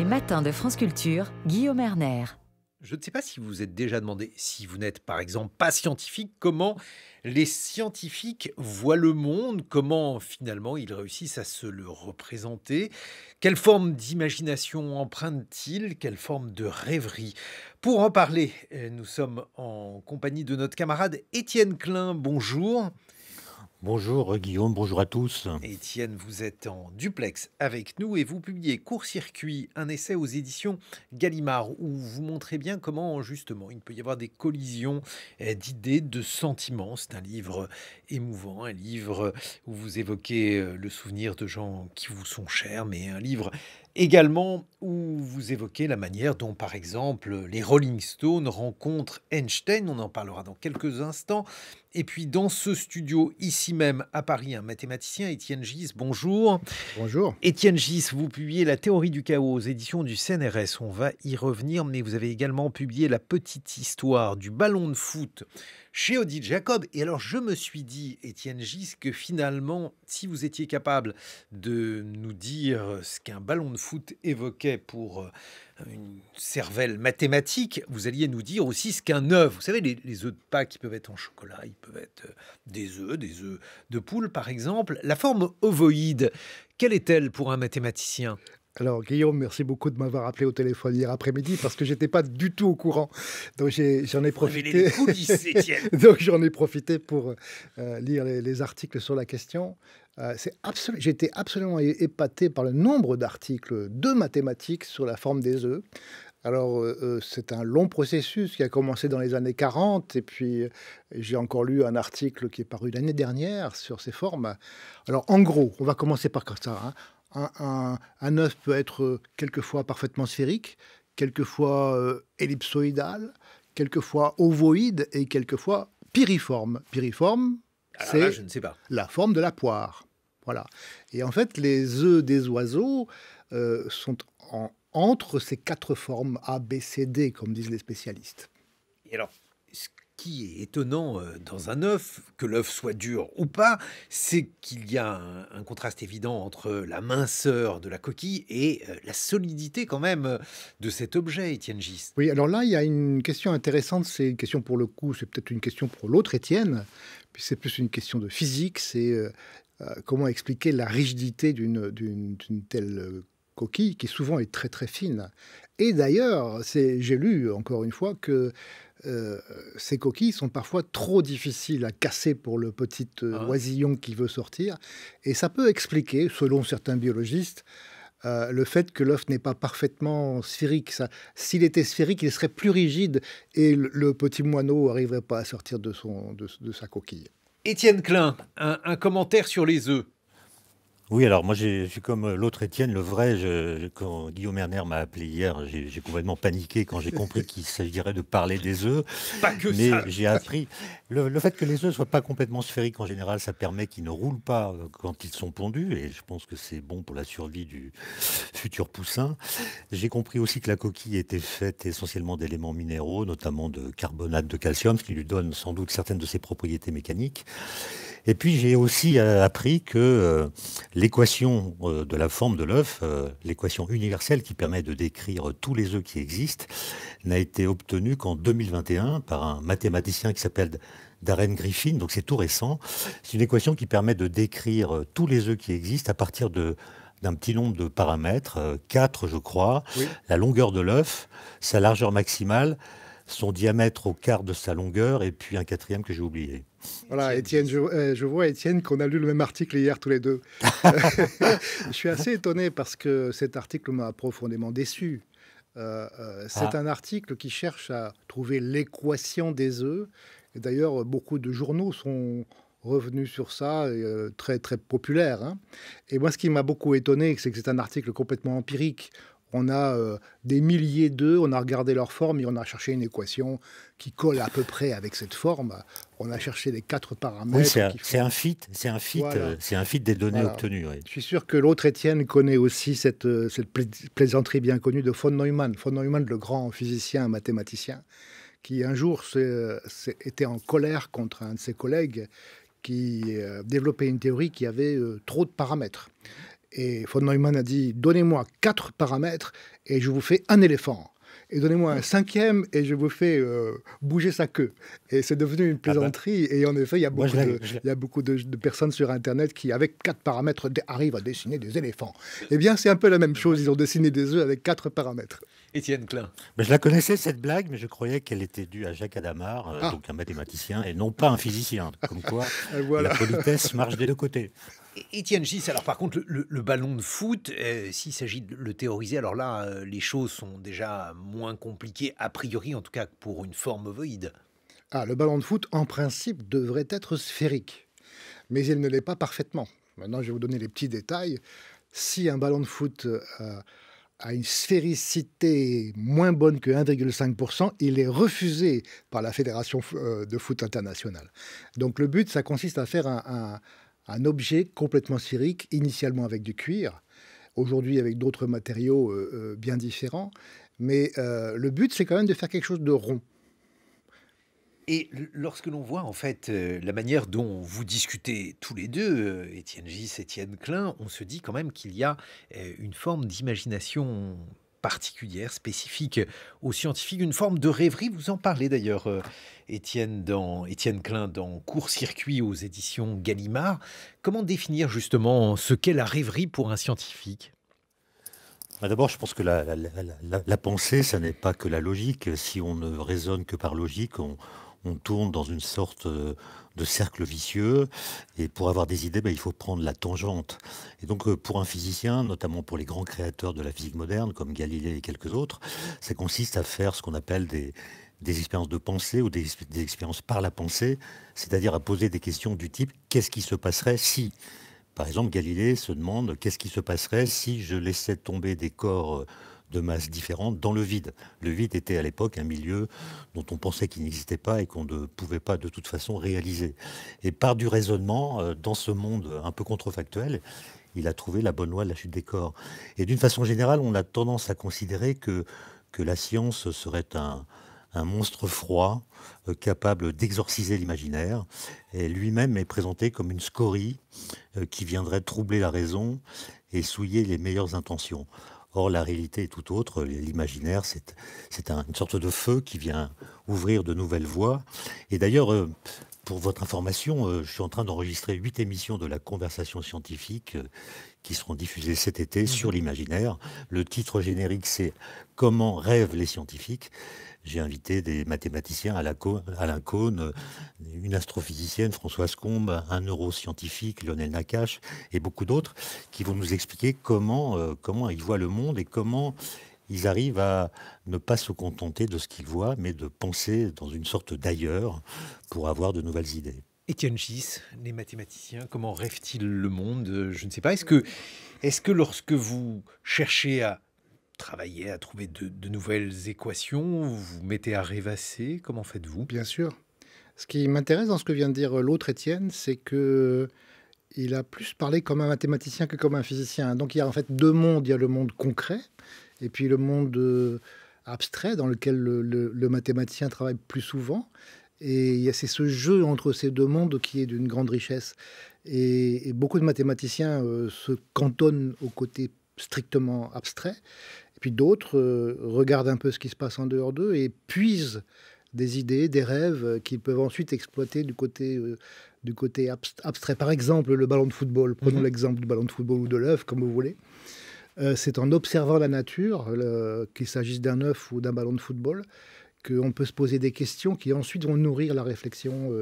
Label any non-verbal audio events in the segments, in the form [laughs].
Les de France Culture, Guillaume Erner. Je ne sais pas si vous vous êtes déjà demandé, si vous n'êtes par exemple pas scientifique, comment les scientifiques voient le monde, comment finalement ils réussissent à se le représenter, quelle forme d'imagination empruntent-ils, quelle forme de rêverie. Pour en parler, euh, nous sommes en compagnie de notre camarade Étienne Klein. Bonjour. Bonjour euh, Guillaume, bonjour à tous. Étienne, vous êtes en duplex avec nous et vous publiez Court-circuit, un essai aux éditions Gallimard où vous montrez bien comment justement il peut y avoir des collisions eh, d'idées, de sentiments. C'est un livre émouvant, un livre où vous évoquez euh, le souvenir de gens qui vous sont chers, mais un livre Également, où vous évoquez la manière dont, par exemple, les Rolling Stones rencontrent Einstein, on en parlera dans quelques instants. Et puis, dans ce studio, ici même à Paris, un mathématicien, Étienne Gis, bonjour. Bonjour. Étienne Gis, vous publiez La théorie du chaos aux éditions du CNRS, on va y revenir, mais vous avez également publié La petite histoire du ballon de foot chez Odile Jacob. Et alors, je me suis dit, Étienne Gis, que finalement, si vous étiez capable de nous dire ce qu'un ballon de foot évoquait pour euh, une cervelle mathématique, vous alliez nous dire aussi ce qu'un œuf. Vous savez, les, les œufs de Pâques, ils peuvent être en chocolat, ils peuvent être euh, des œufs, des œufs de poule, par exemple. La forme ovoïde, quelle est-elle pour un mathématicien alors Guillaume, merci beaucoup de m'avoir appelé au téléphone hier après-midi parce que j'étais pas du tout au courant. Donc j'en ai, profité. [laughs] Donc j'en ai profité pour euh, lire les, articles sur la question. Euh, c'est été J'étais absolument épaté par le nombre d'articles de mathématiques sur la forme des œufs. Alors, euh, c'est un long processus qui a commencé dans les années 40, et puis j'ai encore lu un article qui est paru l'année dernière sur ces formes. Alors, en gros, on va commencer par ça. Hein un, œuf peut être euh, quelquefois parfaitement sphérique, quelquefois euh, ellipsoïdal, quelquefois ovoïde et quelquefois piriforme. Piriforme, c'est la forme de la poire. Voilà. Et en fait, les œufs des oiseaux euh, sont entre ces quatre formes A, B, C, D, comme disent les spécialistes. Et alors, qui est étonnant euh, dans un œuf, que l'œuf soit dur ou pas, c'est qu'il y a un, contraste évident entre la minceur de la coquille et euh, la solidité quand même euh, de cet objet, Étienne Gist. Oui, alors là, il y a une question intéressante, c'est une question pour le coup, c'est peut-être une question pour l'autre Étienne, puis c'est plus une question de physique, c'est comment expliquer la rigidité d'une telle coquille qui souvent est très très fine. Et d'ailleurs, j'ai lu encore une fois que euh, ces coquilles sont parfois trop difficiles à casser pour le petit euh, ah oisillon qui veut sortir. Et ça peut expliquer, selon certains biologistes, euh, le fait que l'œuf n'est pas parfaitement sphérique. S'il était sphérique, il serait plus rigide et le, petit moineau n'arriverait pas à sortir de, son, de, sa coquille. Étienne Klein, un, un commentaire sur les œufs. Oui, alors moi, je suis comme euh, l'autre Étienne, le vrai. quand Guillaume Erner m'a appelé hier, j'ai complètement paniqué quand j'ai compris qu'il [laughs] s'agirait de parler des œufs. Pas que Mais j'ai appris. Le, le, fait que les œufs ne soient pas complètement sphériques en général, ça permet qu'ils ne roulent pas euh, quand ils sont pondus. Et je pense que c'est bon pour la survie du futur poussin. J'ai compris aussi que la coquille était faite essentiellement d'éléments minéraux, notamment de carbonate de calcium, ce qui lui donne sans doute certaines de ses propriétés mécaniques. Et puis j'ai aussi euh, appris que euh, l'équation euh, de la forme de l'œuf, l'équation universelle qui permet de décrire tous les œufs qui existent, n'a été obtenue qu'en 2021 par un mathématicien qui s'appelle Darren Griffin, donc c'est tout récent. C'est une équation qui permet de décrire tous les œufs qui existent à partir de d'un petit nombre de paramètres, 4 je crois, la longueur de l'œuf, sa largeur maximale, son diamètre au quart de sa longueur, et puis un quatrième que j'ai oublié. Voilà, Étienne, euh, je, vois, Étienne, qu'on a lu le même article hier tous les deux. [laughs] je suis assez étonné parce que cet article m'a profondément déçu. Euh, euh, c'est ah. un article qui cherche à trouver l'équation des œufs. d'ailleurs, beaucoup de journaux sont revenus sur ça, très très populaire. Hein. Et moi, ce qui m'a beaucoup étonné, c'est que c'est un article complètement empirique. On a euh, des milliers d'eux, on a regardé leur forme et on a cherché une équation qui colle à peu près avec cette forme. On a cherché les quatre paramètres. c'est, un, fit, c'est un fit, euh, c'est un fit des données obtenues. Je suis sûr que l'autre Étienne connaît aussi cette, euh, plaisanterie bien connue de von Neumann. Von Neumann, le grand physicien, mathématicien, qui un jour était en colère contre un de ses collègues qui développait une théorie qui avait trop de paramètres. Et von Neumann a dit Donnez-moi quatre paramètres et je vous fais un éléphant. Et donnez-moi un cinquième et je vous fais euh, bouger sa queue. Et c'est devenu une ah bah. plaisanterie. Et en effet, il y a beaucoup, de, personnes sur Internet qui, avec quatre paramètres, arrivent à dessiner des éléphants. Eh bien, c'est un peu la même chose. Ils ont dessiné des œufs avec quatre paramètres. Étienne Klein. Mais je la connaissais cette blague, mais je croyais qu'elle était due à Jacques adamar euh, ah. donc un mathématicien, et non pas un physicien. Comme quoi, [laughs] la politesse marche des deux côtés. Etienne Gis, alors par contre, le, ballon de foot, euh, s'il s'agit de le théoriser, alors là, euh, les choses sont déjà moins compliquées, a priori en tout cas pour une forme ovoïde. Ah, le ballon de foot, en principe, devrait être sphérique, mais il ne l'est pas parfaitement. Maintenant, je vais vous donner les petits détails. Si un ballon de foot euh, a une sphéricité moins bonne que 1,5%, il est refusé par la Fédération de foot internationale. Donc le but, ça consiste à faire un, un objet complètement sphérique, initialement avec du cuir, aujourd'hui avec d'autres matériaux euh, euh, bien différents. Mais euh, le but, c'est quand même de faire quelque chose de rond. Et lorsque l'on voit en fait la manière dont vous discutez tous les deux, Étienne Gis, Étienne Klein, on se dit quand même qu'il y a une forme d'imagination particulière, spécifique aux scientifiques, une forme de rêverie. Vous en parlez d'ailleurs, euh, Étienne, dans, Étienne Klein, dans Court-circuit aux éditions Gallimard. Comment définir justement ce qu'est la rêverie pour un scientifique bah, D'abord, je pense que la, la, la pensée, ça n'est pas que la logique. Si on ne raisonne que par logique, on, on tourne dans une sorte euh, de cercle vicieux. Et pour avoir des idées, ben, il faut prendre la tangente. Et donc, euh, pour un physicien, notamment pour les grands créateurs de la physique moderne, comme Galilée et quelques autres, ça consiste à faire ce qu'on appelle des, expériences de pensée ou des, des expériences par la pensée, c'est-à-dire à poser des questions du type qu'est-ce qui se passerait si Par exemple, Galilée se demande qu'est-ce qui se passerait si je laissais tomber des corps euh, de masse différentes dans le vide. Le vide était à l'époque un milieu dont on pensait qu'il n'existait pas et qu'on ne pouvait pas de toute façon réaliser. Et par du raisonnement, euh, dans ce monde un peu contrefactuel, il a trouvé la bonne loi de la chute des corps. Et d'une façon générale, on a tendance à considérer que, que la science serait un, monstre froid euh, capable d'exorciser l'imaginaire. Et lui-même est présenté comme une scorie euh, qui viendrait troubler la raison et souiller les meilleures intentions. Or, la réalité est tout autre. L'imaginaire, c'est une sorte de feu qui vient ouvrir de nouvelles voies. Et d'ailleurs, euh, pour votre information, euh, je suis en train d'enregistrer huit émissions de la conversation scientifique euh, qui seront diffusées cet été sur mhm. l'imaginaire. Le titre générique, c'est Comment rêvent les scientifiques j'ai invité des mathématiciens, Alain Cohn, euh, une astrophysicienne, Françoise Combe, un neuroscientifique, Lionel Nakache, et beaucoup d'autres, qui vont nous expliquer comment, euh, comment ils voient le monde et comment ils arrivent à ne pas se contenter de ce qu'ils voient, mais de penser dans une sorte d'ailleurs pour avoir de nouvelles idées. Étienne Gis, les mathématiciens, comment rêvent-ils le monde Je ne sais pas. Est-ce que, est que lorsque vous cherchez à travaillez à trouver de, nouvelles équations Vous mettez à rêvasser Comment faites-vous Bien sûr. Ce qui m'intéresse dans ce que vient de dire euh, l'autre Étienne, c'est que il a plus parlé comme un mathématicien que comme un physicien. Donc il y a en fait deux mondes. Il y a le monde concret et puis le monde euh, abstrait dans lequel le, mathématicien travaille plus souvent. Et c'est ce jeu entre ces deux mondes qui est d'une grande richesse. Et, beaucoup de mathématiciens euh, se cantonnent au côté strictement abstrait. Et puis d'autres euh, regardent un peu ce qui se passe en dehors d'eux et puisent des idées, des rêves euh, qu'ils peuvent ensuite exploiter du côté, euh, du côté abstrait. Par exemple, le ballon de football. Prenons mhm. l'exemple du ballon de football ou de l'œuf, comme vous voulez. c'est en observant la nature, qu'il s'agisse d'un œuf ou d'un ballon de football, qu'on peut se poser des questions qui ensuite vont nourrir la réflexion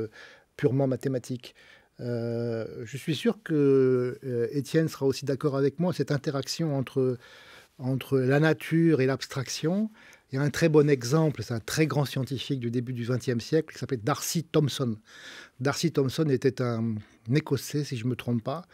purement mathématique. Euh, je suis sûr que euh, Étienne sera aussi d'accord avec moi. Cette interaction entre, entre la nature et l'abstraction. Il y a un très bon exemple, c'est un très grand scientifique du début du XXe siècle qui s'appelait Darcy Thompson. Darcy Thompson était un, Écossais, si je ne me trompe pas,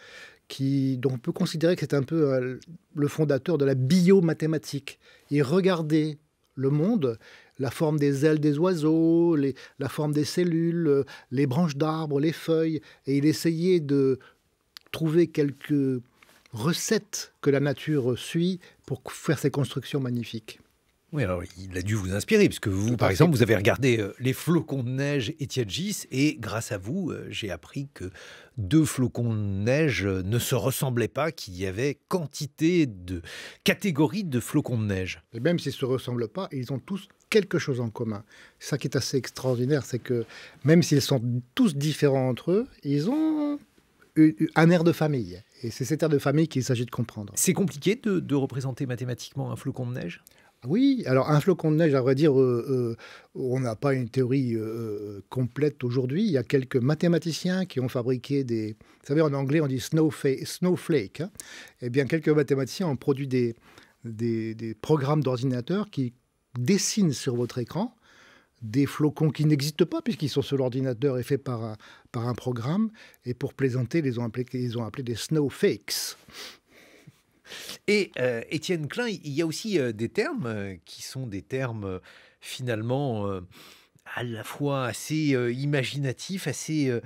qui donc on peut considérer que c'est un peu euh, le fondateur de la biomathématique. Il regardait le monde la forme des ailes des oiseaux, la forme des cellules, euh, les branches d'arbres, les feuilles, et il essayait de trouver quelques recettes que la nature suit pour faire ces constructions magnifiques. Oui, alors il a dû vous inspirer, puisque vous, par exemple, vous avez regardé euh, les flocons de neige et Tiagis, et grâce à vous, euh, j'ai appris que deux flocons de neige euh, ne se ressemblaient pas, qu'il y avait quantité de catégories de flocons de neige. Et même s'ils ne se ressemblent pas, ils ont tous quelque chose en commun. Ça qui est assez extraordinaire, c'est que même s'ils sont tous différents entre eux, ils ont un air de famille. Et c'est cet air de famille qu'il s'agit de comprendre. C'est compliqué de représenter mathématiquement un flocon de neige oui, alors un flocon de neige, à vrai dire, euh, euh, on n'a pas une théorie euh, complète aujourd'hui. Il y a quelques mathématiciens qui ont fabriqué des... Vous savez, en anglais, on dit snowflake. Hein. Eh bien, quelques mathématiciens ont produit des, des, programmes d'ordinateur qui dessinent sur votre écran des flocons qui n'existent pas, puisqu'ils sont sur l'ordinateur et faits par un, par un programme. Et pour plaisanter, ils ont appelé, ils ont appelé des snowflakes. Et euh, Étienne Klein, il y a aussi euh, des termes euh, qui sont des termes finalement à la fois assez imaginatifs, assez, figurés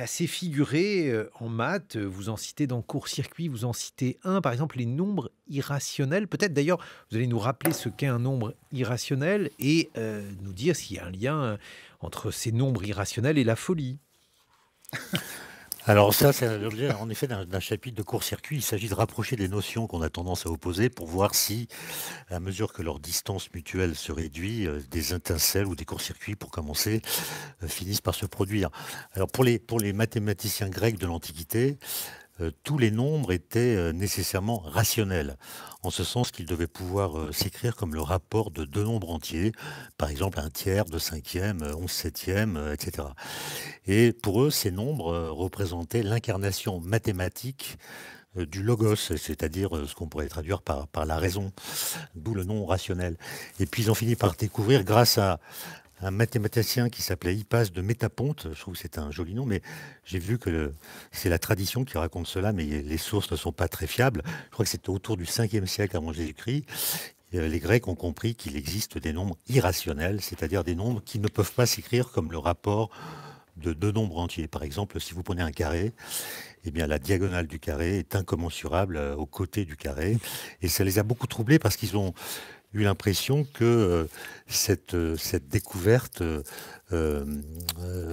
assez figurés en maths. Vous en citez dans court-circuit, vous en citez un, par exemple, les nombres irrationnels. Peut-être d'ailleurs, vous allez nous rappeler ce qu'est un nombre irrationnel et nous dire s'il y a un lien entre ces nombres irrationnels et la folie. [laughs] Alors ça, c'est l'objet en effet d'un chapitre de court-circuit. Il s'agit de rapprocher des notions qu'on a tendance à opposer pour voir si, à mesure que leur distance mutuelle se réduit, euh, des étincelles ou des courts-circuits, pour commencer, euh, finissent par se produire. Alors pour les, pour les mathématiciens grecs de l'Antiquité, euh, tous les nombres étaient euh, nécessairement rationnels, en ce sens qu'ils devaient pouvoir euh, s'écrire comme le rapport de deux nombres entiers, par exemple un tiers, deux cinquièmes, onze septièmes, etc. Et pour eux, ces nombres représentaient l'incarnation mathématique du logos, c'est-à-dire ce qu'on pourrait traduire par, la raison, d'où le nom rationnel. Et puis ils ont fini par découvrir, grâce à, un mathématicien qui s'appelait Hippas de Métaponte. Je trouve que c'est un joli nom, mais j'ai vu que c'est la tradition qui raconte cela, mais les sources ne sont pas très fiables. Je crois que c'était autour du 5e siècle avant Jésus-Christ. Euh, les Grecs ont compris qu'il existe des nombres irrationnels, c'est-à-dire des nombres qui ne peuvent pas s'écrire comme le rapport de deux nombres entiers. Par exemple, si vous prenez un carré, eh bien, la diagonale du carré est incommensurable euh, aux côtés du carré. Et ça les a beaucoup troublés parce qu'ils ont eu l'impression que euh, euh, cette, découverte euh,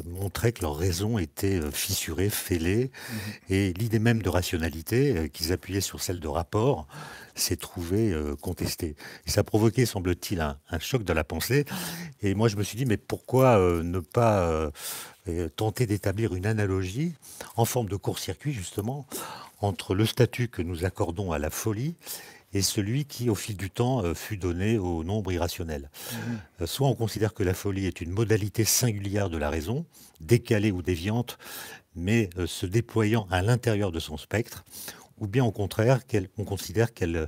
montrait que leur raison était fissurée, fêlée, mhm. et l'idée même de rationalité, qu'ils appuyaient sur celle de rapport, s'est trouvée contestée. ça a provoqué, semble-t-il, un, un, choc de la pensée. Et moi, je me suis dit, mais pourquoi ne pas tenter d'établir une analogie en forme de court-circuit, justement, entre le statut que nous accordons à la folie et celui qui, au fil du temps, euh, fut donné au nombre irrationnel. Mhm. Euh, soit on considère que la folie est une modalité singulière de la raison, décalée ou déviante, mais euh, se déployant à l'intérieur de son spectre, ou bien au contraire, on considère qu'elle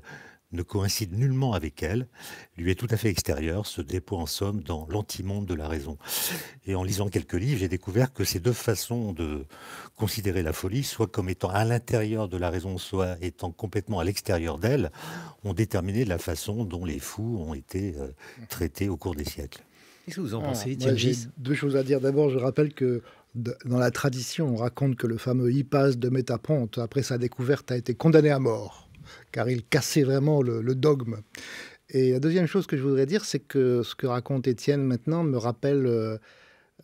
ne coïncide nullement avec elle, lui est tout à fait extérieur, se dépôt en somme dans l'antimonde de la raison. Et en lisant quelques livres, j'ai découvert que ces deux façons de considérer la folie, soit comme étant à l'intérieur de la raison, soit étant complètement à l'extérieur d'elle, ont déterminé la façon dont les fous ont été euh, traités au cours des siècles. Qu'est-ce que vous en ah, pensez, Thierry Gis? Deux choses à dire. D'abord, je rappelle que dans la tradition, on raconte que le fameux Hippas de Métaponte, après sa découverte, a été condamné à mort car il cassait vraiment le, dogme. Et la deuxième chose que je voudrais dire, c'est que ce que raconte Étienne maintenant me rappelle euh,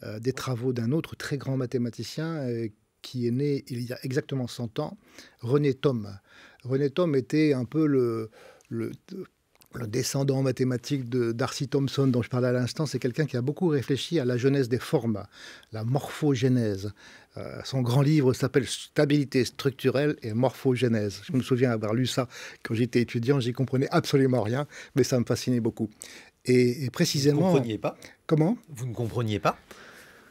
euh, des travaux d'un autre très grand mathématicien euh, qui est né il y a exactement 100 ans, René Thom. René Thom était un peu le le descendant mathématique de Darcy Thompson dont je parlais à l'instant, c'est quelqu'un qui a beaucoup réfléchi à la genèse des formes, la morphogenèse. Euh, son grand livre s'appelle Stabilité structurelle et morphogenèse. Je me souviens avoir lu ça quand j'étais étudiant, j'y comprenais absolument rien, mais ça me fascinait beaucoup. et précisément... Vous ne compreniez pas Comment Vous ne compreniez pas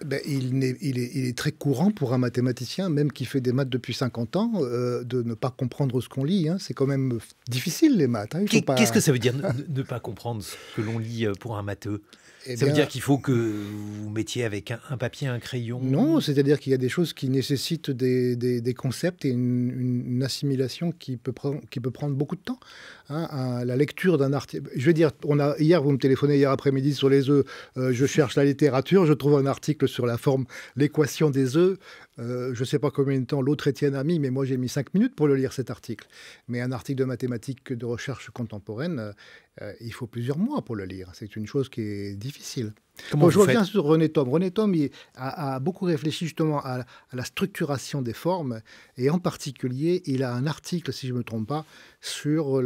ben, il, est, très courant pour un mathématicien, même qui fait des maths depuis 50 ans, euh, de ne pas comprendre ce qu'on lit. Hein. C'est quand même difficile les maths. Hein. Qu'est-ce que ça veut dire ne, ne pas comprendre ce que l'on lit euh, pour un matheux eh Ça veut dire qu'il faut que vous mettiez avec un, papier, un crayon Non, c'est-à-dire qu'il y a des choses qui nécessitent des, concepts et une, assimilation qui peut, qui peut prendre beaucoup de temps. Hein, la lecture d'un article. Je veux dire, on a, hier, vous me téléphonez hier après-midi sur les œufs. Euh, je cherche la littérature, je trouve un article sur la forme, l'équation des œufs. Euh, je ne sais pas combien de temps l'autre Étienne a mis, mais moi j'ai mis cinq minutes pour le lire cet article. Mais un article de mathématiques de recherche contemporaine, euh, il faut plusieurs mois pour le lire. C'est une chose qui est difficile difficile. je reviens sur René Thom. René Thom a, beaucoup réfléchi justement à, la structuration des formes et en particulier, il a un article, si je ne me trompe pas, sur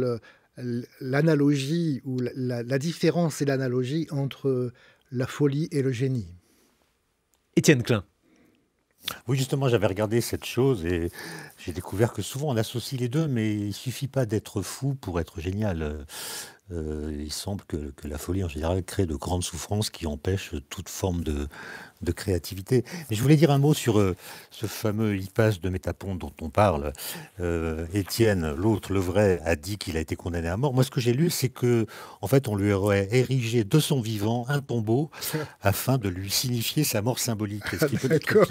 l'analogie ou la, différence et l'analogie entre la folie et le génie. Étienne Klein. Oui, justement, j'avais regardé cette chose et j'ai découvert que souvent on associe les deux, mais il suffit pas d'être fou pour être génial. Euh, il semble que, la folie en général crée de grandes souffrances qui empêchent toute forme de, de créativité. Mais je voulais dire un mot sur euh, ce fameux IPAS de Métapon dont on parle. Euh, Étienne, l'autre, le vrai, a dit qu'il a été condamné à mort. Moi, ce que j'ai lu, c'est que, en fait, on lui aurait érigé de son vivant un tombeau [laughs] afin de lui signifier sa mort symbolique. ce peut ah, être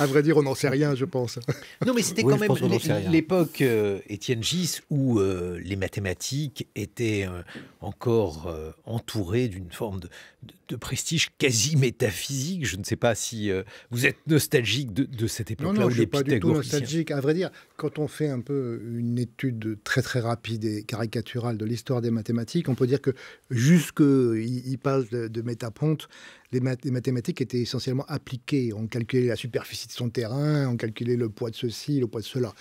À vrai dire, on n'en sait rien, je pense. Non, mais c'était quand même l'époque euh, Étienne Gis où les mathématiques étaient encore entourées d'une forme de prestige quasi métaphysique je ne sais pas si euh, vous êtes nostalgique de, cette époque-là. Non, je ne suis pas du tout nostalgique. À vrai dire, quand on fait un peu une étude très très rapide et caricaturale de l'histoire des mathématiques, on peut dire que jusque il passe de, Métaponte, les, mathématiques étaient essentiellement appliquées. On calculait la superficie de son terrain, on calculait le poids de ceci, le poids de cela.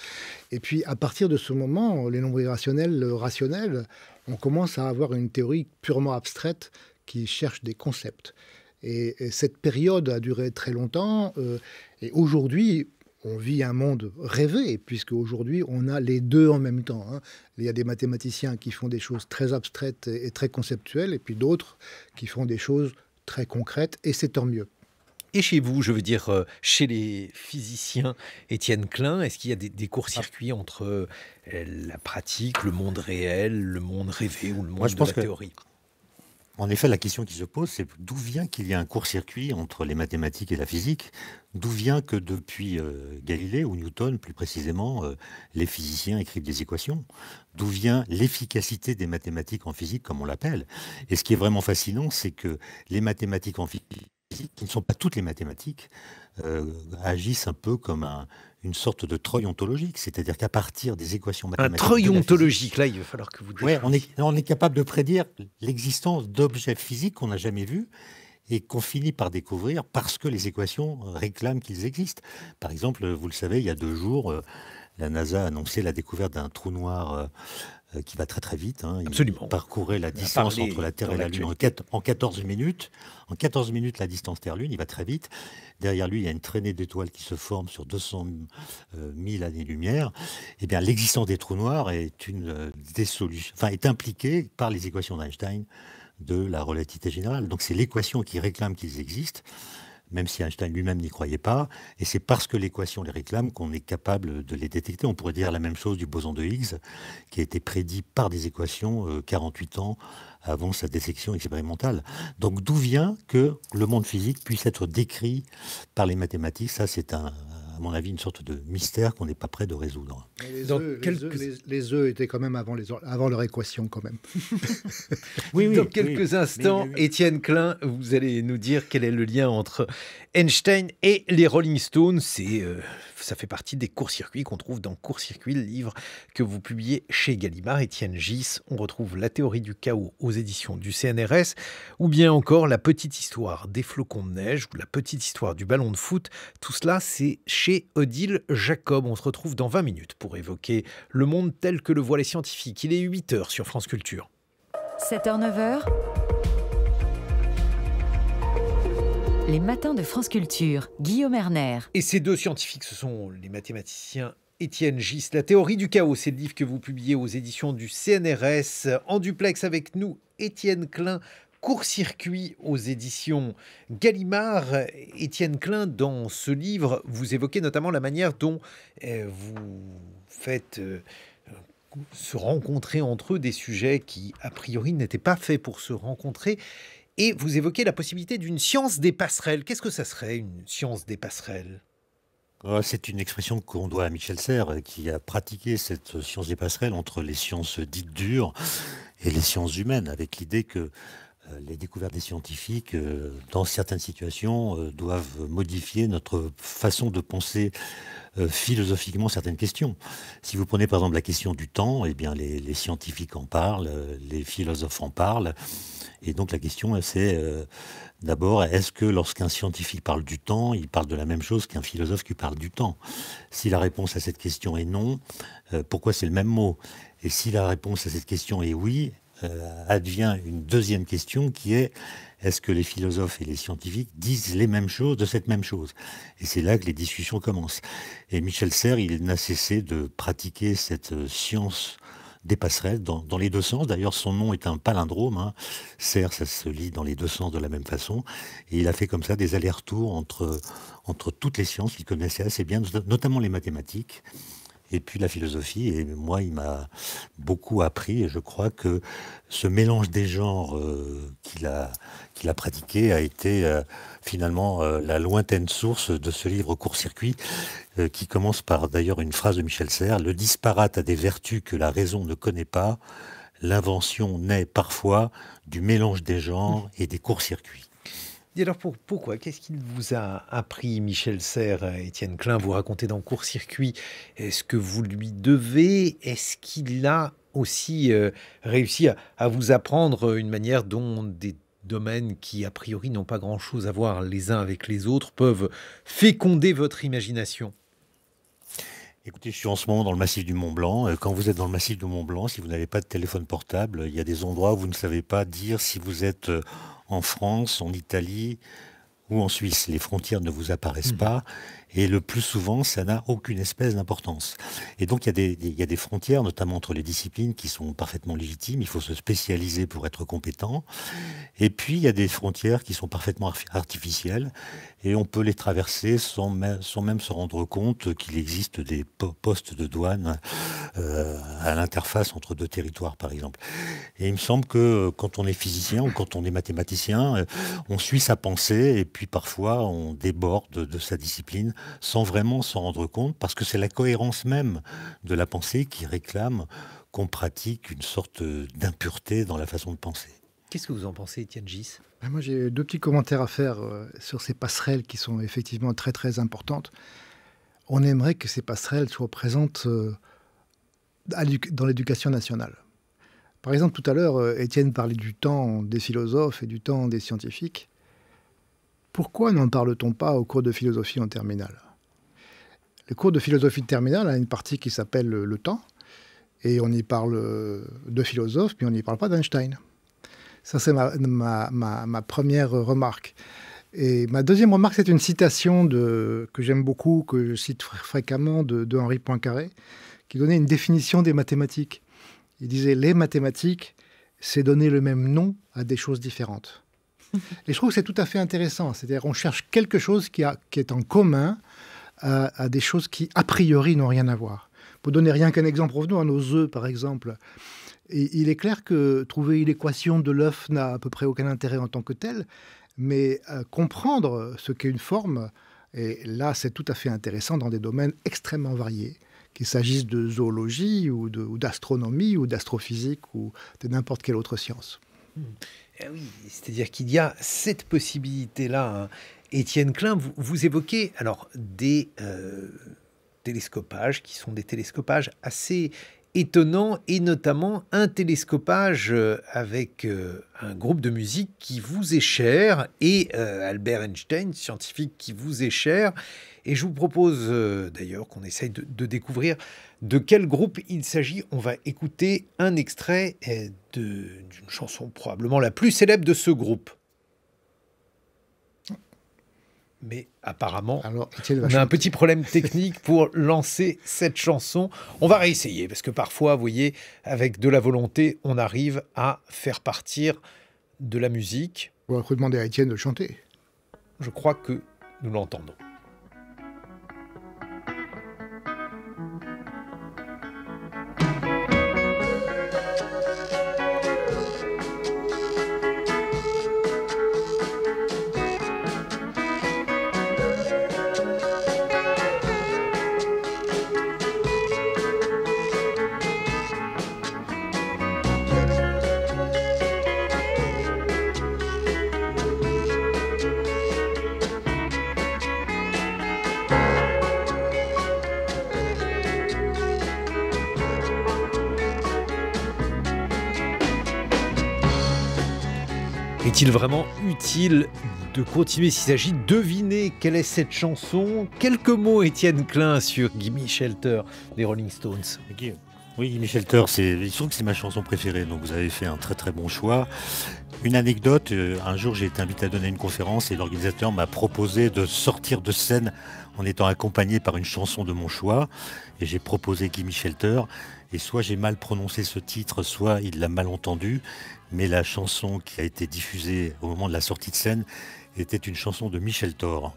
Et puis, à partir de ce moment, les nombres irrationnels, rationnels, on commence à avoir une théorie purement abstraite qui cherche des concepts. Et, cette période a duré très longtemps. Euh, et aujourd'hui, on vit un monde rêvé, puisque aujourd'hui, on a les deux en même temps. Hein. Il y a des mathématiciens qui font des choses très abstraites et, très conceptuelles, et puis d'autres qui font des choses très concrètes, et c'est tant mieux. Et chez vous, je veux dire, euh, chez les physiciens, Étienne Klein, est-ce qu'il y a des, courts-circuits entre euh, la pratique, le monde réel, le monde rêvé ou le monde de la théorie en effet, la question qui se pose, c'est d'où vient qu'il y a un court-circuit entre les mathématiques et la physique D'où vient que depuis euh, Galilée, ou Newton plus précisément, euh, les physiciens écrivent des équations D'où vient l'efficacité des mathématiques en physique, comme on l'appelle Et ce qui est vraiment fascinant, c'est que les mathématiques en physique, qui ne sont pas toutes les mathématiques, euh, agissent un peu comme un, une sorte de treuil ontologique, c'est-à-dire qu'à partir des équations mathématiques. Un ontologique, là, il va falloir que vous. on, est, on est capable de prédire l'existence d'objets physiques qu'on n'a jamais vus et qu'on finit par découvrir parce que les équations réclament qu'ils existent. Par exemple, vous le savez, il y a deux jours, euh, la NASA a annoncé la découverte d'un trou noir euh, euh, qui va très très vite. Hein. Il parcourait la distance entre la Terre et la Lune en, 14 minutes. En 14 minutes, la distance Terre-Lune, il va très vite. Derrière lui, il y a une traînée d'étoiles qui se forme sur 200 000 euh, années-lumière. Eh bien, l'existence des trous noirs est une des solutions, enfin, est impliquée par les équations d'Einstein de la relativité générale. Donc, c'est l'équation qui réclame qu'ils existent même si Einstein lui-même n'y croyait pas. Et c'est parce que l'équation les réclame qu'on est capable de les détecter. On pourrait dire la même chose du boson de Higgs, qui a été prédit par des équations 48 euh, ans avant sa détection expérimentale. Donc d'où vient que le monde physique puisse être décrit par les mathématiques Ça, c'est un, à mon avis, une sorte de mystère qu'on n'est pas prêt de résoudre. les, œufs, étaient quand même avant, les, avant leur équation, quand même. [laughs] oui, oui, dans quelques instants, Étienne Klein, vous allez nous dire quel est le lien entre Einstein et les Rolling Stones. C'est, euh, ça fait partie des courts-circuits qu'on trouve dans Court-circuit, le livre que vous publiez chez Gallimard. Étienne Gis, on retrouve La théorie du chaos aux éditions du CNRS, ou bien encore La petite histoire des flocons de neige ou La petite histoire du ballon de foot. Tout cela, c'est chez Odile Jacob. On se retrouve dans 20 minutes pour évoquer le monde tel que le voient les scientifiques. Il est 8h sur France Culture. 7h, 9h. Les matins de France Culture, Guillaume Erner. Et ces deux scientifiques, ce sont les mathématiciens Étienne Gis. La théorie du chaos, c'est le livre que vous publiez aux éditions du CNRS. En duplex avec nous, Étienne Klein, court-circuit aux éditions Gallimard. Étienne Klein, dans ce livre, vous évoquez notamment la manière dont euh, vous faites euh, se rencontrer entre eux des sujets qui, a priori, n'étaient pas faits pour se rencontrer. Et vous évoquez la possibilité d'une science des passerelles. Qu'est-ce que ça serait, une science des passerelles ah, c'est une expression qu'on doit à Michel Serres, qui a pratiqué cette science des passerelles entre les sciences dites dures et les sciences humaines, avec l'idée que euh, les découvertes des scientifiques, euh, dans certaines situations, euh, doivent modifier notre façon de penser philosophiquement certaines questions. Si vous prenez par exemple la question du temps, eh bien les, scientifiques en parlent, les philosophes en parlent. Et donc la question, c'est d'abord, est-ce que lorsqu'un scientifique parle du temps, il parle de la même chose qu'un philosophe qui parle du temps Si la réponse à cette question est non, pourquoi c'est le même mot Et si la réponse à cette question est oui, euh, advient une deuxième question qui est est-ce que les philosophes et les scientifiques disent les mêmes choses de cette même chose Et c'est là que les discussions commencent. Et Michel Serres, il n'a cessé de pratiquer cette euh, science des passerelles dans, les deux sens. D'ailleurs, son nom est un palindrome. Serre, hein. Serres, ça se lit dans les deux sens de la même façon. Et il a fait comme ça des allers-retours entre, entre toutes les sciences qu'il connaissait assez bien, notamment les mathématiques et puis la philosophie. Et moi, il m'a beaucoup appris et je crois que ce mélange des genres euh, qu'il a, a pratiqué a été euh, finalement euh, la lointaine source de ce livre court-circuit qui commence par d'ailleurs une phrase de Michel Serres, Le disparate a des vertus que la raison ne connaît pas, l'invention naît parfois du mélange des genres et des courts-circuits alors pourquoi Qu'est-ce qu'il vous a appris, Michel Serre, Étienne Klein Vous racontez dans Court-Circuit. Est-ce que vous lui devez Est-ce qu'il a aussi euh, réussi à, à, vous apprendre une manière dont des domaines qui a priori n'ont pas grand-chose à voir les uns avec les autres peuvent féconder votre imagination Écoutez, je suis en ce moment dans le massif du Mont Blanc. Euh, quand vous êtes dans le massif du Mont Blanc, si vous n'avez pas de téléphone portable, il y a des endroits où vous ne savez pas dire si vous êtes euh, en France, en Italie ou en Suisse. Les frontières ne vous apparaissent mhm. pas et le plus souvent, ça n'a aucune espèce d'importance. Et donc, il y, a des, frontières, notamment entre les disciplines, qui sont parfaitement légitimes. Il faut se spécialiser pour être compétent. Et puis, il y a des frontières qui sont parfaitement artificielles. Et on peut les traverser sans, même, se rendre compte qu'il existe des postes de douane euh, à l'interface entre deux territoires, par exemple. Et il me semble que euh, quand on est physicien ou quand on est mathématicien, euh, on suit sa pensée et puis parfois on déborde de sa discipline sans vraiment s'en rendre compte, parce que c'est la cohérence même de la pensée qui réclame qu'on pratique une sorte d'impureté dans la façon de penser. Qu'est-ce que vous en pensez, Étienne Gis ben, Moi, j'ai deux petits commentaires à faire euh, sur ces passerelles qui sont effectivement très très importantes. On aimerait que ces passerelles soient présentes euh, dans l'éducation nationale. Par exemple, tout à l'heure, euh, Étienne parlait du temps des philosophes et du temps des scientifiques. Pourquoi n'en parle-t-on pas au cours de philosophie en terminale Le cours de philosophie de terminale a une partie qui s'appelle le temps, et on y parle euh, de philosophes, mais on n'y parle pas d'Einstein. Ça, c'est ma, première remarque. Et ma deuxième remarque, c'est une citation que j'aime beaucoup, que je cite fréquemment, de, de Henri Poincaré, qui donnait une définition des mathématiques. Il disait Les mathématiques, c'est donner le même nom à des choses différentes. Et je trouve que c'est tout à fait intéressant. C'est-à-dire on cherche quelque chose qui, est en commun euh, à, des choses qui, a priori, n'ont rien à voir. Pour donner rien qu'un exemple, revenons à hein, nos œufs, par exemple. Et il est clair que trouver l'équation de l'œuf n'a à peu près aucun intérêt en tant que tel, mais euh, comprendre ce qu'est une forme, et là c'est tout à fait intéressant dans des domaines extrêmement variés, qu'il s'agisse de zoologie ou d'astronomie ou d'astrophysique ou de n'importe quelle autre science. Hmm. Eh oui, c'est-à-dire qu'il y a cette possibilité-là. Hein. Étienne Klein, vous, évoquez alors des euh, télescopages qui sont des télescopages assez étonnant et notamment un télescopage euh, avec euh, un groupe de musique qui vous est cher et euh, Albert Einstein, scientifique qui vous est cher. Et je vous propose d'ailleurs qu'on essaye de, découvrir de quel groupe il s'agit. On va écouter un extrait d'une chanson probablement la plus célèbre de ce groupe mais apparemment, on a un petit problème technique pour lancer cette chanson. On va réessayer, parce que parfois, vous voyez, avec de la volonté, on arrive à faire partir de la musique. On va demander à Étienne de chanter. Je crois que nous l'entendons. Est-il vraiment utile de continuer s'il s'agit de deviner quelle est cette chanson Quelques mots, Étienne Klein, sur Gimme Shelter des Rolling Stones. Oui, Gimme Shelter, c'est, il que c'est ma chanson préférée, donc vous avez fait un très très bon choix. Une anecdote, euh, un jour j'ai été invité à donner une conférence et l'organisateur m'a proposé de sortir de scène en étant accompagné par une chanson de mon choix. Et j'ai proposé Gimme Shelter. Et soit j'ai mal prononcé ce titre, soit il l'a mal entendu mais la chanson qui a été diffusée au moment de la sortie de scène était une chanson de Michel Thor.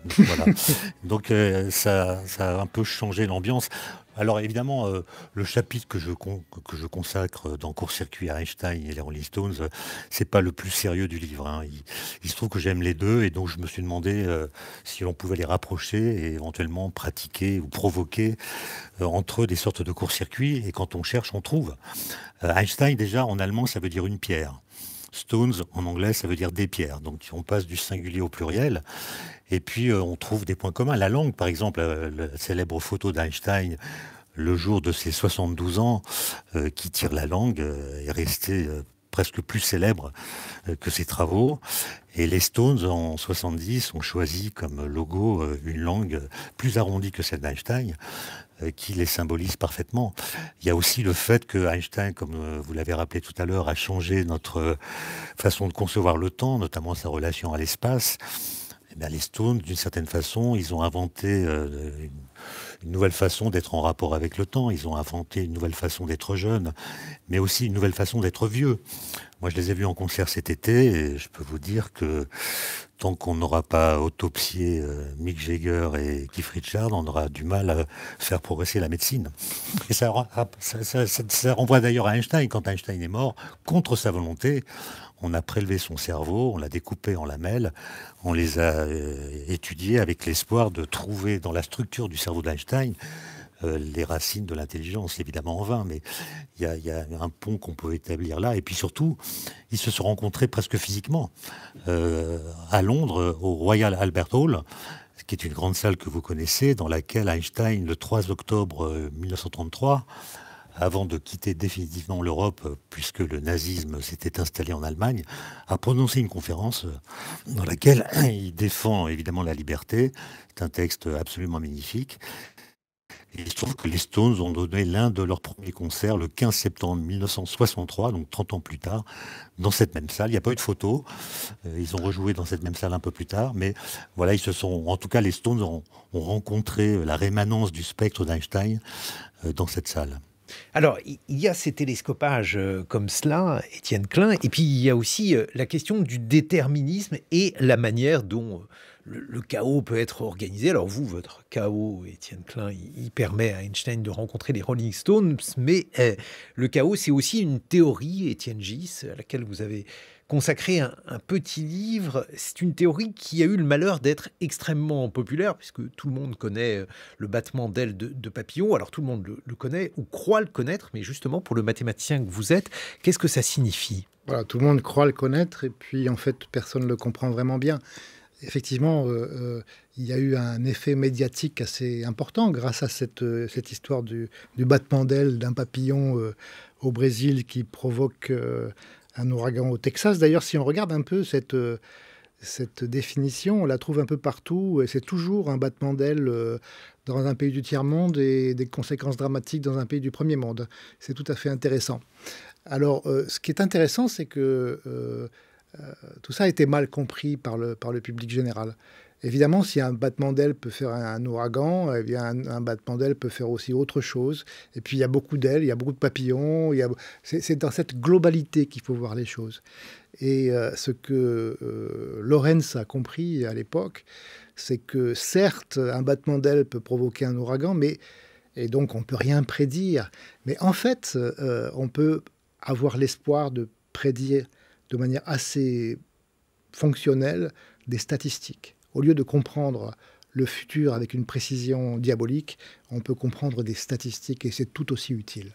Donc [laughs] euh, ça, a un peu changé l'ambiance. Alors évidemment, euh, le chapitre que je, que je consacre dans Court-Circuit à Einstein et les Rolling Stones, ce euh, c'est pas le plus sérieux du livre. Hein. Il, se trouve que j'aime les deux et donc je me suis demandé si l'on pouvait les rapprocher et éventuellement pratiquer ou provoquer entre eux des sortes de court-circuits. Et quand on cherche, on trouve. Einstein déjà en allemand, ça veut dire une pierre. Stones, en anglais, ça veut dire des pierres. Donc on passe du singulier au pluriel. Et puis euh, on trouve des points communs. La langue, par exemple, euh, la célèbre photo d'Einstein le jour de ses 72 ans, euh, qui tire la langue, est restée presque plus célèbre que ses travaux. Et les Stones, en 70, ont choisi comme logo une langue plus arrondie que celle d'Einstein, euh, qui les symbolise parfaitement. Il y a aussi le fait que Einstein, comme euh, vous l'avez rappelé tout à l'heure, a changé notre euh, façon de concevoir le temps, notamment sa relation à l'espace. Eh les Stones, d'une certaine façon, ils ont inventé une nouvelle façon d'être en rapport avec le temps, ils ont inventé une nouvelle façon d'être jeune mais aussi une nouvelle façon d'être vieux. Moi, je les ai vus en concert cet été et je peux vous dire que tant qu'on n'aura pas autopsié euh, Mick Jagger et Keith Richards, on aura du mal à faire progresser la médecine. Et ah, ça, renvoie d'ailleurs à Einstein. Quand Einstein est mort, contre sa volonté, on a prélevé son cerveau, on l'a découpé en lamelles, on les a euh, étudiés avec l'espoir de trouver dans la structure du cerveau d'Einstein euh, les racines de l'intelligence, évidemment en vain, mais il y a, un pont qu'on peut établir là. Et puis surtout, ils se sont rencontrés presque physiquement euh, à Londres, au Royal Albert Hall, qui est une grande salle que vous connaissez, dans laquelle Einstein, le 3 octobre 1933, euh, avant de quitter définitivement l'Europe, puisque le nazisme s'était installé en Allemagne, a prononcé une conférence dans laquelle [clears throat] il défend évidemment la liberté. C'est un texte absolument magnifique il se trouve que les Stones ont donné l'un de leurs premiers concerts le 15 septembre 1963, donc 30 ans plus tard, dans cette même salle. Il n'y a pas eu de photo. Euh, ils ont rejoué dans cette même salle un peu plus tard. Mais voilà, ils se sont, en tout cas, les Stones ont, ont rencontré la rémanence du spectre d'Einstein euh, dans cette salle. Alors, il y a ces télescopages euh, comme cela, Étienne Klein, et puis il y a aussi la question du déterminisme et la manière dont le, chaos peut être organisé. Alors vous, votre chaos, Étienne Klein, il, permet à Einstein de rencontrer les Rolling Stones, mais euh, le chaos, c'est aussi une théorie, Étienne Gis, à laquelle vous avez consacré un, petit livre. C'est une théorie qui a eu le malheur d'être extrêmement populaire, puisque tout le monde connaît euh, le battement d'ailes de, papillon. Alors tout le monde le, le, connaît ou croit le connaître, mais justement, pour le mathématicien que vous êtes, qu'est-ce que ça signifie voilà, tout le monde croit le connaître et puis en fait personne ne le comprend vraiment bien effectivement, euh, euh, il y a eu un effet médiatique assez important grâce à cette, euh, cette histoire du, battement d'aile d'un papillon au Brésil qui provoque un ouragan au Texas. D'ailleurs, si on regarde un peu cette, cette définition, on la trouve un peu partout et c'est toujours un battement d'aile dans un pays du tiers-monde et des conséquences dramatiques dans un pays du premier monde. C'est tout à fait intéressant. Alors, ce qui est intéressant, c'est que euh, tout ça a été mal compris par le, par le public général. Évidemment, si un battement d'aile peut faire un, ouragan, eh bien un, battement d'aile peut faire aussi autre chose. Et puis il y a beaucoup d'ailes, il y a beaucoup de papillons. c'est, dans cette globalité qu'il faut voir les choses. Et euh, ce que euh, Lorenz a compris à l'époque, c'est que certes, un battement d'aile peut provoquer un ouragan, mais et donc on ne peut rien prédire. Mais en fait, on peut avoir l'espoir de prédire de manière assez fonctionnelle des statistiques. Au lieu de comprendre le futur avec une précision diabolique, on peut comprendre des statistiques et c'est tout aussi utile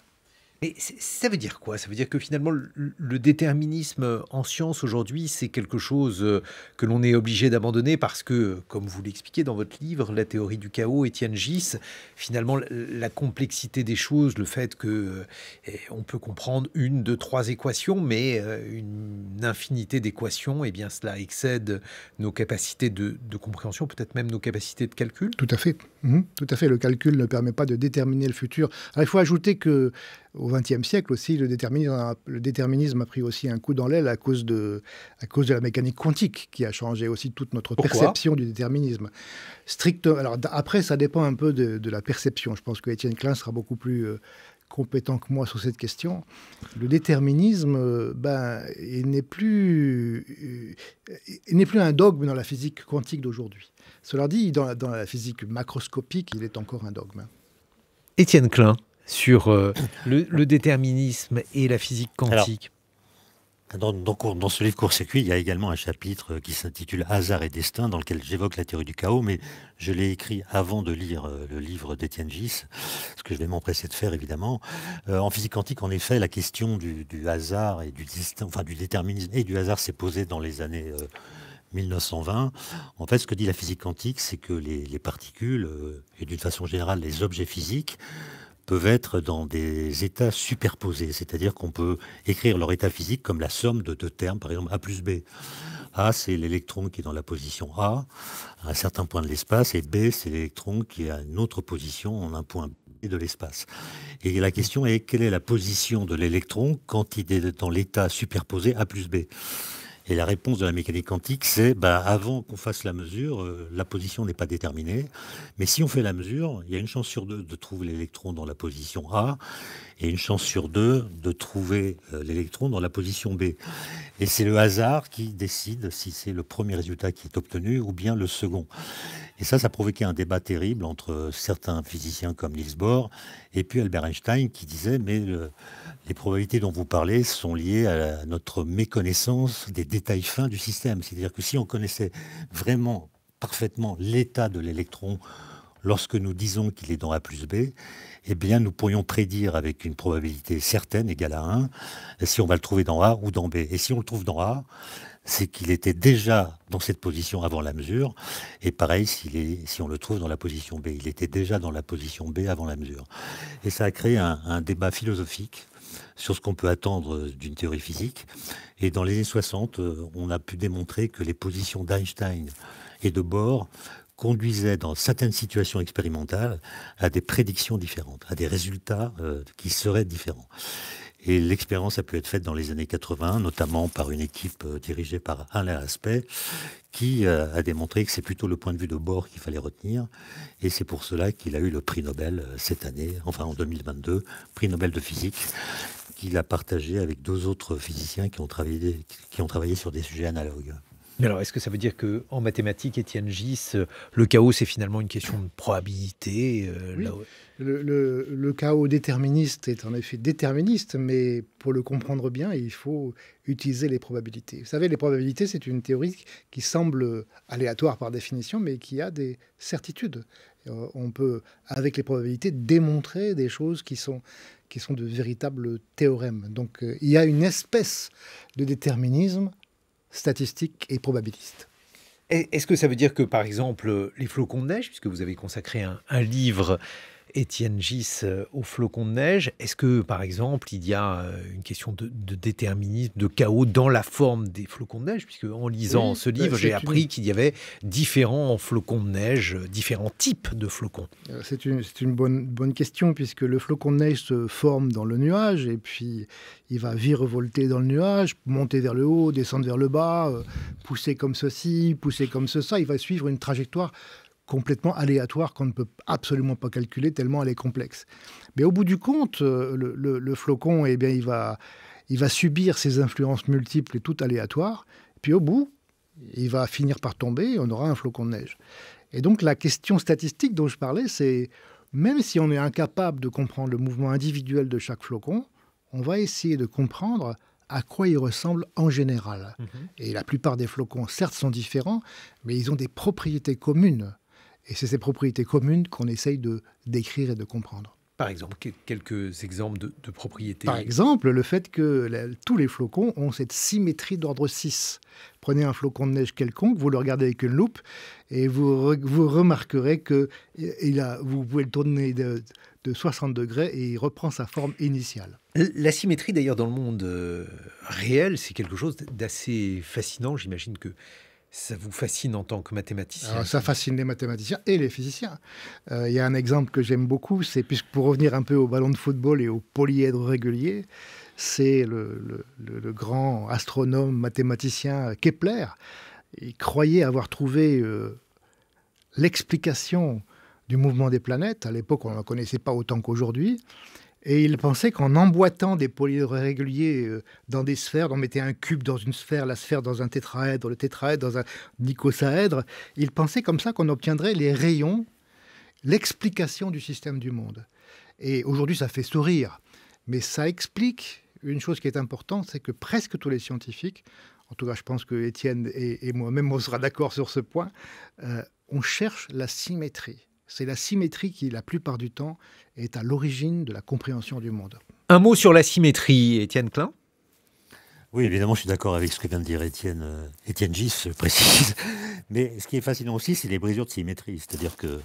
ça veut dire quoi Ça veut dire que finalement, le déterminisme en science aujourd'hui, c'est quelque chose euh, que l'on est obligé d'abandonner parce que, comme vous l'expliquez dans votre livre, la théorie du chaos, Étienne Gis, finalement, la complexité des choses, le fait que euh, on peut comprendre une, deux, trois équations, mais euh, une infinité d'équations, et eh bien cela excède nos capacités de, compréhension, peut-être même nos capacités de calcul. Tout à fait. Mmh. Tout à fait. Le calcul ne permet pas de déterminer le futur. il faut ajouter que au XXe siècle aussi, le déterminisme, a, pris aussi un coup dans l'aile à cause de, la mécanique quantique qui a changé aussi toute notre perception du déterminisme. Strict, alors après, ça dépend un peu de, la perception. Je pense que Étienne Klein sera beaucoup plus euh, compétent que moi sur cette question. Le déterminisme, euh, ben, euh, il n'est plus, un dogme dans la physique quantique d'aujourd'hui. Cela dit, dans la physique macroscopique, il est encore un dogme. Hein. Étienne Klein, sur euh, le, déterminisme et la physique quantique dans, ce livre court-circuit, il y a également un chapitre euh, qui s'intitule Hasard et destin, dans lequel j'évoque la théorie du chaos, mais je l'ai écrit avant de lire euh, le livre d'Étienne Gis, ce que je vais m'empresser de faire évidemment. en physique quantique, en effet, la question du, hasard et du enfin du déterminisme et du hasard s'est posée dans les années 1920. En fait, ce que dit la physique quantique, c'est que les, les particules, et d'une façon générale les objets physiques, peuvent être dans des états superposés, c'est-à-dire qu'on peut écrire leur état physique comme la somme de deux termes, par exemple A plus B. A, c'est l'électron qui est dans la position A, à un certain point de l'espace, et B, c'est l'électron qui est à une autre position, en un point B de l'espace. Et la question est, quelle est la position de l'électron quand il est dans l'état superposé A plus B et la réponse de la mécanique quantique, c'est bah, avant qu'on fasse la mesure, euh, la position n'est pas déterminée. Mais si on fait la mesure, il y a une chance sur deux de trouver l'électron dans la position A et une chance sur deux de trouver euh, l'électron dans la position B. Et c'est le hasard qui décide si c'est le premier résultat qui est obtenu ou bien le second. Et ça, ça provoquait un débat terrible entre euh, certains physiciens comme Niels Bohr et puis Albert Einstein qui disait mais... Les probabilités dont vous parlez sont liées à notre méconnaissance des détails fins du système. C'est-à-dire que si on connaissait vraiment parfaitement l'état de l'électron lorsque nous disons qu'il est dans A plus B, eh bien, nous pourrions prédire avec une probabilité certaine égale à 1 si on va le trouver dans A ou dans B. Et si on le trouve dans A, c'est qu'il était déjà dans cette position avant la mesure. Et pareil, si on le trouve dans la position B, il était déjà dans la position B avant la mesure. Et ça a créé un débat philosophique sur ce qu'on peut attendre euh, d'une théorie physique. Et dans les années 60, euh, on a pu démontrer que les positions d'Einstein et de Bohr conduisaient dans certaines situations expérimentales à des prédictions différentes, à des résultats euh, qui seraient différents. Et l'expérience a pu être faite dans les années 80, notamment par une équipe dirigée par Alain Aspect, qui a démontré que c'est plutôt le point de vue de Bohr qu'il fallait retenir. Et c'est pour cela qu'il a eu le prix Nobel cette année, enfin en 2022, prix Nobel de physique qu'il a partagé avec deux autres physiciens qui ont travaillé, sur des sujets analogues. Mais alors, est-ce que ça veut dire qu'en mathématiques, Étienne Gis, le chaos, c'est finalement une question de probabilité euh, le, le, chaos déterministe est en effet déterministe, mais pour le comprendre bien, il faut utiliser les probabilités. Vous savez, les probabilités, c'est une théorie qui semble aléatoire par définition, mais qui a des certitudes. Euh, on peut, avec les probabilités, démontrer des choses qui sont, qui sont de véritables théorèmes. Donc euh, il y a une espèce de déterminisme statistique et probabiliste. Est-ce que ça veut dire que, par exemple, les flocons de neige, puisque vous avez consacré un livre Étienne Gis euh, au flocon de neige. Est-ce que, par exemple, il y a euh, une question de, déterminisme, de chaos dans la forme des flocons de neige Puisque en lisant ce livre, bah, j'ai appris qu'il y avait différents flocons de neige, euh, différents types de flocons. C'est une, bonne, bonne question, puisque le flocon de neige se forme dans le nuage, et puis il va virevolter dans le nuage, monter vers le haut, descendre vers le bas, pousser comme ceci, pousser comme ceci. Il va suivre une trajectoire complètement aléatoire qu'on ne peut absolument pas calculer tellement elle est complexe. Mais au bout du compte, euh, le, flocon, eh bien, il va, il va subir ces influences multiples et toutes aléatoires. Puis au bout, il va finir par tomber et on aura un flocon de neige. Et donc la question statistique dont je parlais, c'est même si on est incapable de comprendre le mouvement individuel de chaque flocon, on va essayer de comprendre à quoi il ressemble en général. Mhm. Et la plupart des flocons, certes, sont différents, mais ils ont des propriétés communes. Et c'est ces propriétés communes qu'on essaye de décrire et de comprendre. Par exemple, quelques exemples de, propriétés. Par exemple, le fait que tous les flocons ont cette symétrie d'ordre 6. Prenez un flocon de neige quelconque, vous le regardez avec une loupe et vous, remarquerez que il vous pouvez le tourner de 60 degrés et il reprend sa forme initiale. La symétrie, d'ailleurs, dans le monde euh, réel, c'est quelque chose d'assez fascinant. J'imagine que ça vous fascine en tant que mathématicien Ça fascine les mathématiciens et les physiciens. Euh, il y a un exemple que j'aime beaucoup, c'est puisque pour revenir un peu au ballon de football et au polyèdre régulier, c'est le, grand astronome mathématicien Kepler. Il croyait avoir trouvé euh, l'explication du mouvement des planètes. À l'époque, on ne la connaissait pas autant qu'aujourd'hui. Et il pensait qu'en emboîtant des polyèdres réguliers euh, dans des sphères, on mettait un cube dans une sphère, la sphère dans un tétraèdre, le tétraèdre dans un icosaèdre, il pensait comme ça qu'on obtiendrait les rayons, l'explication du système du monde. Et aujourd'hui, ça fait sourire. Mais ça explique une chose qui est importante, c'est que presque tous les scientifiques, en tout cas je pense que Étienne et, moi-même, on sera d'accord sur ce point, euh, on cherche la symétrie. C'est la symétrie qui, la plupart du temps, est à l'origine de la compréhension du monde. Un mot sur la symétrie, Étienne Klein Oui, évidemment, je suis d'accord avec ce que vient de dire Étienne, euh, Étienne Gis, précise. [laughs] Mais ce qui est fascinant aussi, c'est les brisures de symétrie. C'est-à-dire que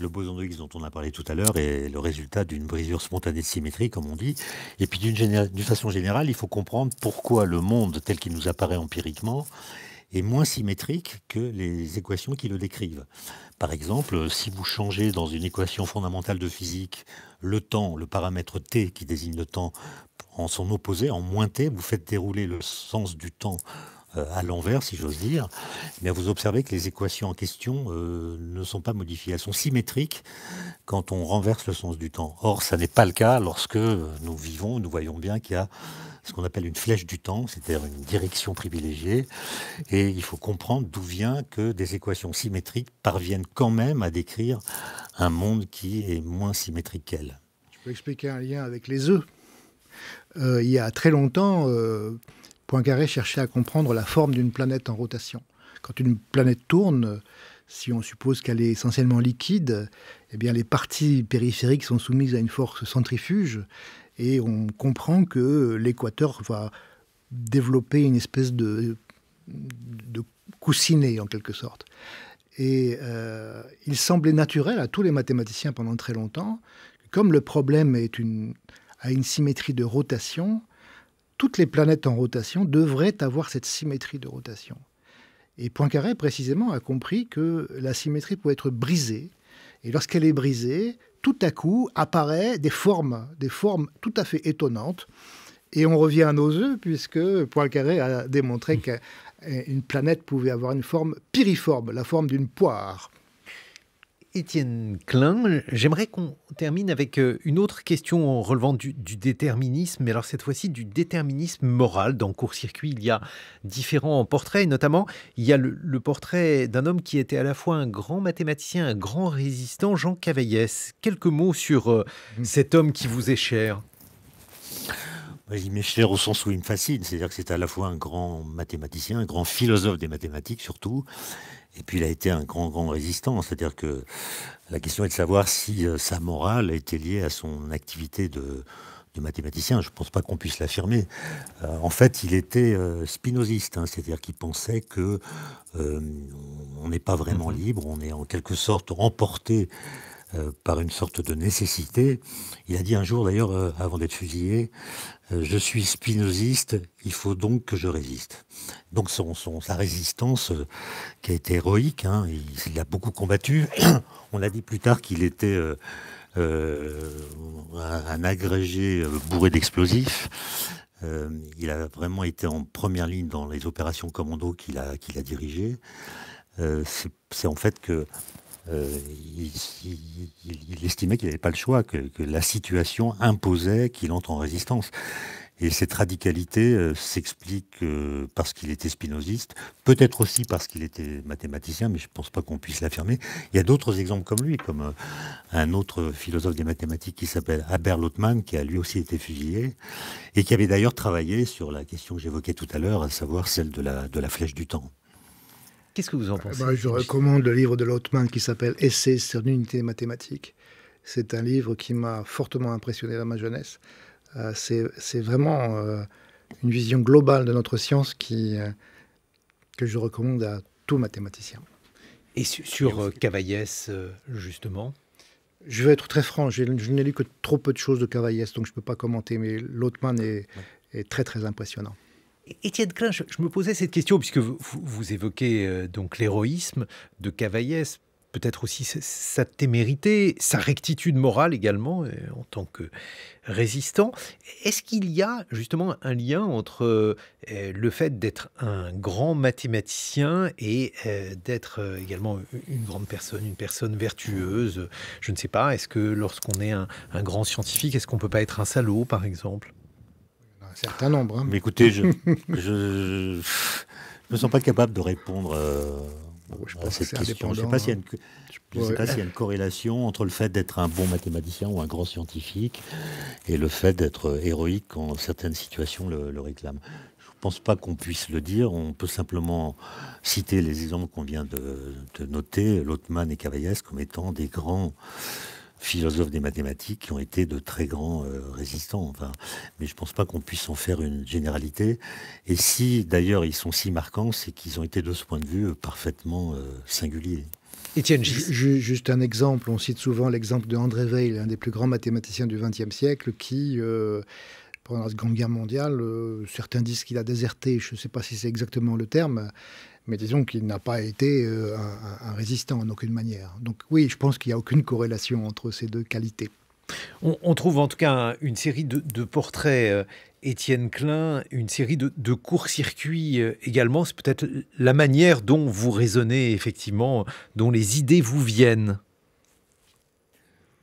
le boson de Higgs dont on a parlé tout à l'heure est le résultat d'une brisure spontanée de symétrie, comme on dit. Et puis d'une façon générale, il faut comprendre pourquoi le monde tel qu'il nous apparaît empiriquement est moins symétrique que les équations qui le décrivent. Par exemple, si vous changez dans une équation fondamentale de physique le temps, le paramètre t qui désigne le temps, en son opposé, en moins t, vous faites dérouler le sens du temps euh, à l'envers, si j'ose dire, mais eh vous observez que les équations en question euh, ne sont pas modifiées. Elles sont symétriques quand on renverse le sens du temps. Or, ça n'est pas le cas lorsque nous vivons, nous voyons bien qu'il y a ce qu'on appelle une flèche du temps, c'est-à-dire une direction privilégiée. Et il faut comprendre d'où vient que des équations symétriques parviennent quand même à décrire un monde qui est moins symétrique qu'elle. Je peux expliquer un lien avec les œufs. Euh, il y a très longtemps, euh, Poincaré cherchait à comprendre la forme d'une planète en rotation. Quand une planète tourne, si on suppose qu'elle est essentiellement liquide, eh bien les parties périphériques sont soumises à une force centrifuge et on comprend que l'Équateur va développer une espèce de, de coussinet en quelque sorte. Et euh, il semblait naturel à tous les mathématiciens pendant très longtemps, comme le problème est a une symétrie de rotation, toutes les planètes en rotation devraient avoir cette symétrie de rotation. Et Poincaré, précisément, a compris que la symétrie pouvait être brisée. Et lorsqu'elle est brisée, tout à coup apparaît des formes, des formes tout à fait étonnantes. Et on revient à nos œufs, puisque Poincaré a démontré mmh. qu'une planète pouvait avoir une forme piriforme, la forme d'une poire. Étienne Klein, j'aimerais qu'on termine avec euh, une autre question en relevant du, déterminisme, mais alors cette fois-ci du déterminisme moral. Dans Court-Circuit, il y a différents portraits, notamment il y a le, portrait d'un homme qui était à la fois un grand mathématicien, un grand résistant, Jean Cavaillès. Quelques mots sur euh, mmh. cet homme qui vous est cher bah, il m'est cher au sens où il me fascine, c'est-à-dire que c'est à la fois un grand mathématicien, un grand philosophe des mathématiques surtout, et puis il a été un grand, grand résistant. C'est-à-dire que la question est de savoir si euh, sa morale était liée à son activité de, mathématicien. Je ne pense pas qu'on puisse l'affirmer. Euh, en fait, il était euh, spinoziste, hein. c'est-à-dire qu'il pensait que on n'est pas vraiment mhm. libre, on est en quelque sorte emporté par une sorte de nécessité. Il a dit un jour, d'ailleurs, avant d'être fusillé, euh, je suis spinoziste, il faut donc que je résiste. Donc son, sa résistance, euh, qui a été héroïque, hein, il, a beaucoup combattu. [clears throat] On a dit plus tard qu'il était euh, un, agrégé bourré d'explosifs. il a vraiment été en première ligne dans les opérations commando qu'il a, qu'il a dirigées. C'est en fait que euh, il, estimait qu'il n'avait pas le choix, que, la situation imposait qu'il entre en résistance. Et cette radicalité euh, s'explique euh, parce qu'il était spinoziste, peut-être aussi parce qu'il était mathématicien, mais je ne pense pas qu'on puisse l'affirmer. Il y a d'autres exemples comme lui, comme un autre philosophe des mathématiques qui s'appelle Haber Lotman, qui a lui aussi été fusillé, et qui avait d'ailleurs travaillé sur la question que j'évoquais tout à l'heure, à savoir celle de la flèche du temps. Qu'est-ce que vous en eh pensez ben, Je recommande le livre de Lautmann qui s'appelle Essai sur l'unité mathématique. C'est un livre qui m'a fortement impressionné dans ma jeunesse. Euh, c'est vraiment euh, une vision globale de notre science qui, euh, que je recommande à tout mathématicien. Et sur Cavaillès, justement je vais être très franc, je, n'ai lu que trop peu de choses de Cavaillès, donc je ne peux pas commenter, mais Lautmann est, est très très impressionnant. Étienne Klein, je, me posais cette question, puisque vous, évoquez euh, donc l'héroïsme de Cavaillès, peut-être aussi sa, témérité, sa rectitude morale également, euh, en tant que résistant. Est-ce qu'il y a justement un lien entre euh, le fait d'être un grand mathématicien et d'être également une grande personne, une personne vertueuse Je ne sais pas, est-ce que lorsqu'on est un, un grand scientifique, est-ce qu'on ne peut pas être un salaud, par exemple — Certains nombre. Hein. Mais écoutez, je ne me sens pas capable de répondre euh, à cette question. Je ne sais pas s'il y, a une corrélation entre le fait d'être un bon mathématicien ou un grand scientifique et le fait d'être héroïque quand certaines situations le, réclament. Je ne pense pas qu'on puisse le dire. On peut simplement citer les exemples qu'on vient de, noter, Lotman et Cavaillès, comme étant des grands philosophes des mathématiques qui ont été de très grands euh, résistants. Enfin, mais je ne pense pas qu'on puisse en faire une généralité. Et si, d'ailleurs, ils sont si marquants, c'est qu'ils ont été de ce point de vue parfaitement euh, singuliers. Étienne Juste un exemple, on cite souvent l'exemple de André Weil, un des plus grands mathématiciens du XXe siècle, qui, euh, pendant la Seconde Guerre mondiale, certains disent qu'il a déserté, je ne sais pas si c'est exactement le terme, mais disons qu'il n'a pas été euh, un, résistant en aucune manière. Donc oui, je pense qu'il n'y a aucune corrélation entre ces deux qualités. On, trouve en tout cas une série de, portraits, euh, Étienne Klein, une série de, de courts-circuits euh, également. C'est peut-être la manière dont vous raisonnez effectivement, dont les idées vous viennent.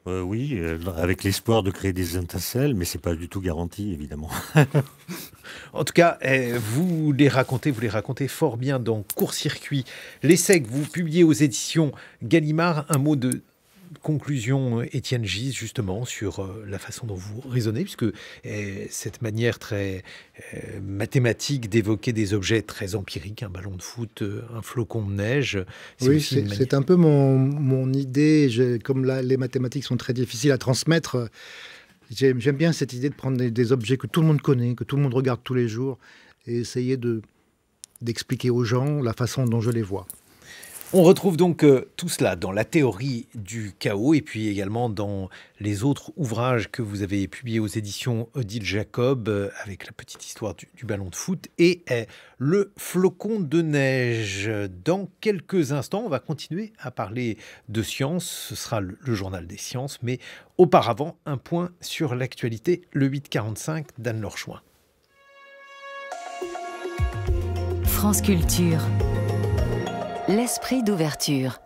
Euh, oui, euh, avec l'espoir de créer des intercelles, mais c'est pas du tout garanti, évidemment. [laughs] en tout cas, eh, vous les racontez, vous les racontez fort bien dans Court Circuit. L'essai que vous publiez aux éditions Gallimard, un mot de conclusion, Étienne Gis, justement, sur euh, la façon dont vous raisonnez, puisque euh, cette manière très euh, mathématique d'évoquer des objets très empiriques, un ballon de foot, un flocon de neige. Oui, c'est un peu mon, idée. comme les mathématiques sont très difficiles à transmettre, j'aime bien cette idée de prendre des, objets que tout le monde connaît, que tout le monde regarde tous les jours, et essayer de d'expliquer aux gens la façon dont je les vois. On retrouve donc euh, tout cela dans la théorie du chaos et puis également dans les autres ouvrages que vous avez publiés aux éditions Odile Jacob euh, avec la petite histoire du, ballon de foot et euh, le flocon de neige. Dans quelques instants, on va continuer à parler de science. Ce sera le, journal des sciences, mais auparavant, un point sur l'actualité, le 845 d'Anne Lorchouin. France Culture l'esprit d'ouverture.